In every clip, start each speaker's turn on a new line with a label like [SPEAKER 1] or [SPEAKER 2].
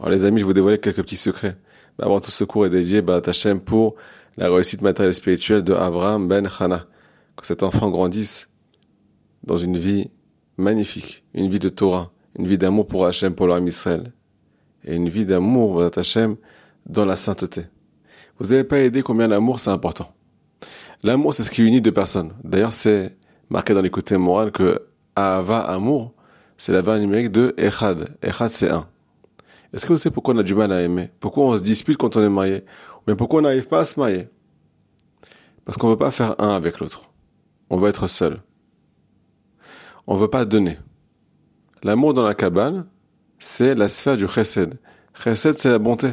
[SPEAKER 1] Alors les amis, je vous dévoile quelques petits secrets. Bah, avant tout, ce cours est dédié bah, à Tachem pour la réussite matérielle et spirituelle de Avraham Ben Chana. Que cet enfant grandisse dans une vie magnifique, une vie de Torah, une vie d'amour pour Hachem, pour l'homme Israël, et une vie d'amour pour bah, Tachem dans la sainteté. Vous n'avez pas aidé combien l'amour c'est important. L'amour c'est ce qui unit deux personnes. D'ailleurs c'est marqué dans les côtés morale que Ahava, amour, c'est la valeur numérique de Echad. Echad c'est un. Est-ce que vous savez pourquoi on a du mal à aimer Pourquoi on se dispute quand on est marié Mais pourquoi on n'arrive pas à se marier Parce qu'on ne veut pas faire un avec l'autre. On veut être seul. On ne veut pas donner. L'amour dans la cabane, c'est la sphère du chesed. Chesed, c'est la bonté.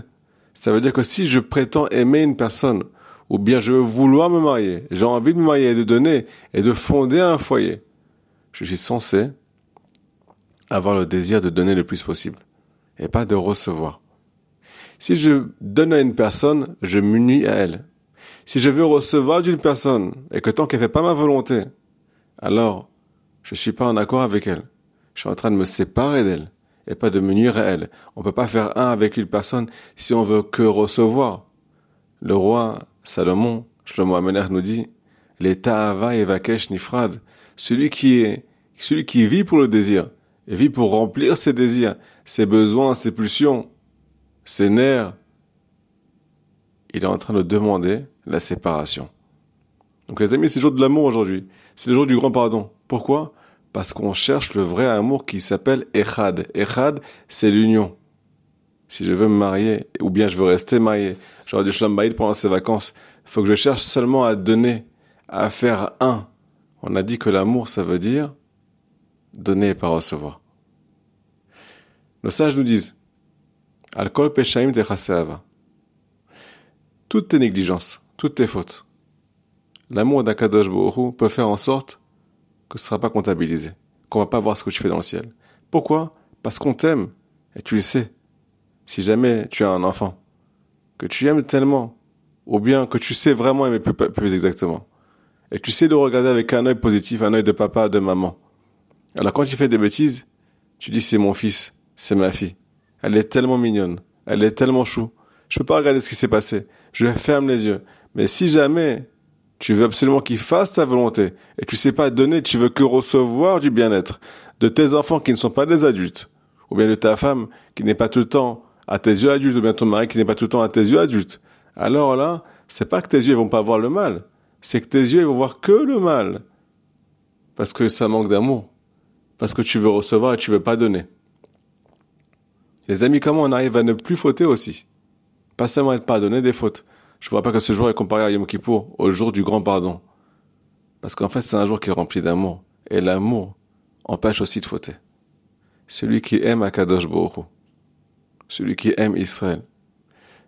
[SPEAKER 1] Ça veut dire que si je prétends aimer une personne, ou bien je veux vouloir me marier, j'ai envie de me marier et de donner et de fonder un foyer, je suis censé avoir le désir de donner le plus possible et pas de recevoir. Si je donne à une personne, je m'unis à elle. Si je veux recevoir d'une personne et que tant qu'elle fait pas ma volonté, alors je suis pas en accord avec elle. Je suis en train de me séparer d'elle et pas de me nuire à elle. On peut pas faire un avec une personne si on veut que recevoir. Le roi Salomon, Shlomo Amener nous dit, L'État Ava et nifrad, celui qui est, celui qui vit pour le désir et vit pour remplir ses désirs, ses besoins, ses pulsions, ses nerfs. Il est en train de demander la séparation. Donc les amis, c'est le jour de l'amour aujourd'hui. C'est le jour du grand pardon. Pourquoi Parce qu'on cherche le vrai amour qui s'appelle Echad. Echad, c'est l'union. Si je veux me marier, ou bien je veux rester marié, j'aurai du shalom pendant ces vacances, il faut que je cherche seulement à donner, à faire un. On a dit que l'amour, ça veut dire donner et pas recevoir. Nos sages nous disent Alcool Toutes tes négligences, toutes tes fautes, l'amour d'Akadosh Bohru peut faire en sorte que ce ne sera pas comptabilisé, qu'on va pas voir ce que tu fais dans le ciel. Pourquoi Parce qu'on t'aime, et tu le sais. Si jamais tu as un enfant, que tu aimes tellement, ou bien que tu sais vraiment aimer plus, exactement, et tu sais le regarder avec un œil positif, un œil de papa, de maman, alors quand tu fais des bêtises, tu dis c'est mon fils, c'est ma fille. Elle est tellement mignonne, elle est tellement chou. Je peux pas regarder ce qui s'est passé. Je ferme les yeux. Mais si jamais tu veux absolument qu'il fasse ta volonté et tu sais pas donner, tu veux que recevoir du bien-être de tes enfants qui ne sont pas des adultes ou bien de ta femme qui n'est pas tout le temps à tes yeux adultes ou bien ton mari qui n'est pas tout le temps à tes yeux adultes. Alors là, c'est pas que tes yeux vont pas voir le mal, c'est que tes yeux vont voir que le mal parce que ça manque d'amour parce que tu veux recevoir et tu veux pas donner. Les amis, comment on arrive à ne plus fauter aussi Pas seulement pas donner des fautes. Je vois pas que ce jour est comparé à Yom Kippour, au jour du grand pardon. Parce qu'en fait, c'est un jour qui est rempli d'amour. Et l'amour empêche aussi de fauter. Celui qui aime Akadosh Baruch celui qui aime Israël,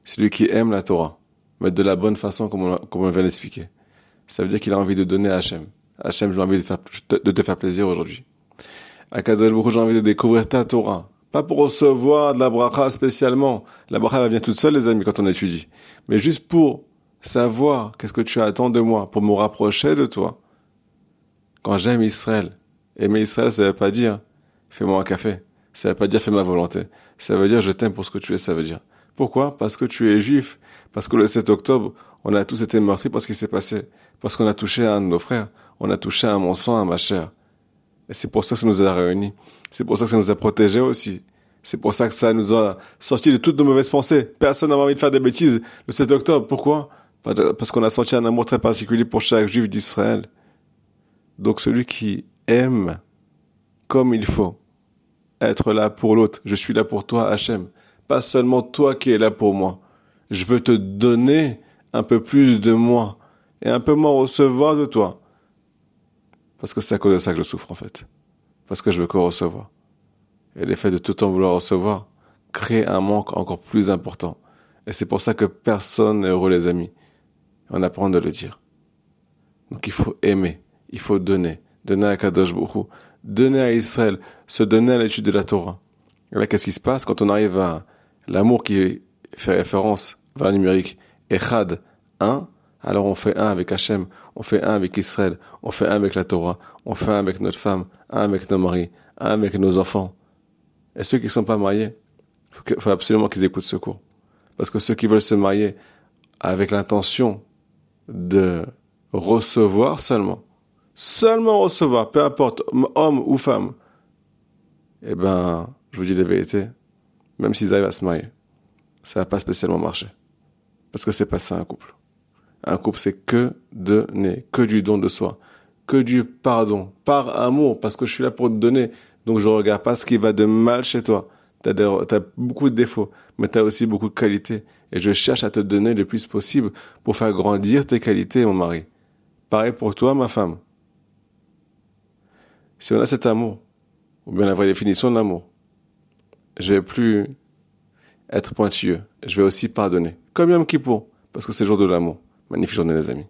[SPEAKER 1] celui qui aime la Torah, mais de la bonne façon comme on, comme on vient d'expliquer. Ça veut dire qu'il a envie de donner à Hachem. Hachem, j'ai envie de te faire plaisir aujourd'hui j'ai envie de découvrir ta Torah. Pas pour recevoir de la bracha spécialement. La bracha va venir toute seule, les amis, quand on étudie. Mais juste pour savoir qu'est-ce que tu attends de moi, pour me rapprocher de toi. Quand j'aime Israël, aimer Israël, ça ne veut pas dire fais-moi un café. Ça ne veut pas dire fais ma volonté. Ça veut dire je t'aime pour ce que tu es, ça veut dire. Pourquoi Parce que tu es juif. Parce que le 7 octobre, on a tous été meurtris parce qu'il s'est passé. Parce qu'on a touché à un de nos frères. On a touché à mon sang, à ma chair. C'est pour ça que ça nous a réunis. C'est pour ça que ça nous a protégés aussi. C'est pour ça que ça nous a sortis de toutes nos mauvaises pensées. Personne n'a envie de faire des bêtises le 7 octobre. Pourquoi Parce qu'on a senti un amour très particulier pour chaque juif d'Israël. Donc celui qui aime comme il faut, être là pour l'autre, je suis là pour toi Hachem, pas seulement toi qui es là pour moi. Je veux te donner un peu plus de moi et un peu moins recevoir de toi. Parce que c'est à cause de ça que je souffre en fait. Parce que je veux que recevoir. Et l'effet de tout le temps vouloir recevoir crée un manque encore plus important. Et c'est pour ça que personne n'est heureux les amis. On apprend de le dire. Donc il faut aimer, il faut donner. Donner à Kadosh Bokhu, donner à Israël, se donner à l'étude de la Torah. Et là, qu'est-ce qui se passe quand on arrive à l'amour qui fait référence vers le numérique Echad 1, alors on fait un avec Hachem, on fait un avec Israël, on fait un avec la Torah, on fait un avec notre femme, un avec nos maris, un avec nos enfants. Et ceux qui ne sont pas mariés, il faut, absolument qu'ils écoutent ce cours. Parce que ceux qui veulent se marier avec l'intention de recevoir seulement, seulement recevoir, peu importe, homme ou femme, eh bien, je vous dis la vérité, même s'ils arrivent à se marier, ça va pas spécialement marcher. Parce que c'est pas ça un couple. Un couple, c'est que donner, que du don de soi, que du pardon, par amour, parce que je suis là pour te donner. Donc je regarde pas ce qui va de mal chez toi. Tu as beaucoup de défauts, mais tu as aussi beaucoup de qualités. Et je cherche à te donner le plus possible pour faire grandir tes qualités, mon mari. Pareil pour toi, ma femme. Si on a cet amour, ou bien la vraie définition de l'amour, je vais plus être pointilleux. Je vais aussi pardonner. Comme Yom Kippour, parce que c'est le jour de l'amour. Magnifique journée les amis.